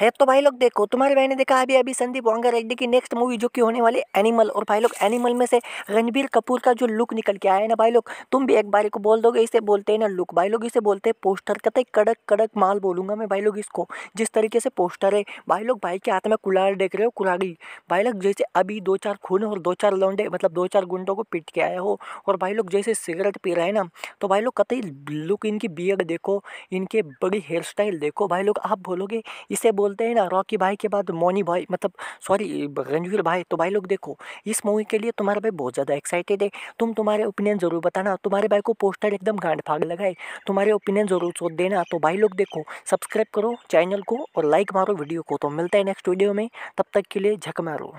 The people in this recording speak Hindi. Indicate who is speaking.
Speaker 1: है तो भाई लोग देखो तुम्हारे भाई ने देखा अभी अभी संदीप वांगा रेड्डी की नेक्स्ट मूवी जो कि होने वाली एनिमल और भाई लोग एनिमल में से रणबीर कपूर का जो लुक निकल के आया है ना भाई लोग तुम भी एक बार को बोल दोगे इसे बोलते हैं ना लुक भाई लोग इसे बोलते हैं पोस्टर कहते हैं कड़क कड़क माल बोलूंगा मैं भाई लोग इसको जिस तरीके से पोस्टर है भाई लोग भाई के हाथ में कुलार देख रहे हो कुलाड़ी भाई लोग जैसे अभी दो चार खून और दो चार लौंडे मतलब दो चार गुंडों को पीट के आया हो और भाई लोग जैसे सिगरेट पी रहे हैं ना तो भाई लोग कतई लुक इनकी बियड देखो इनके बड़ी हेयर स्टाइल देखो भाई लोग आप बोलोगे इसे बोल बोलते हैं ना रॉकी भाई के बाद मोनी भाई मतलब सॉरी रणवीर भाई तो भाई लोग देखो इस मूवी के लिए तुम्हारे भाई बहुत ज़्यादा एक्साइटेड है तुम तुम्हारे ओपिनियन ज़रूर बताना तुम्हारे भाई को पोस्टर एकदम गांड फाग लगाए तुम्हारे ओपिनियन ज़रूर सोच देना तो भाई लोग देखो सब्सक्राइब करो चैनल को और लाइक मारो वीडियो को तो मिलता है नेक्स्ट वीडियो में तब तक के लिए झक मारो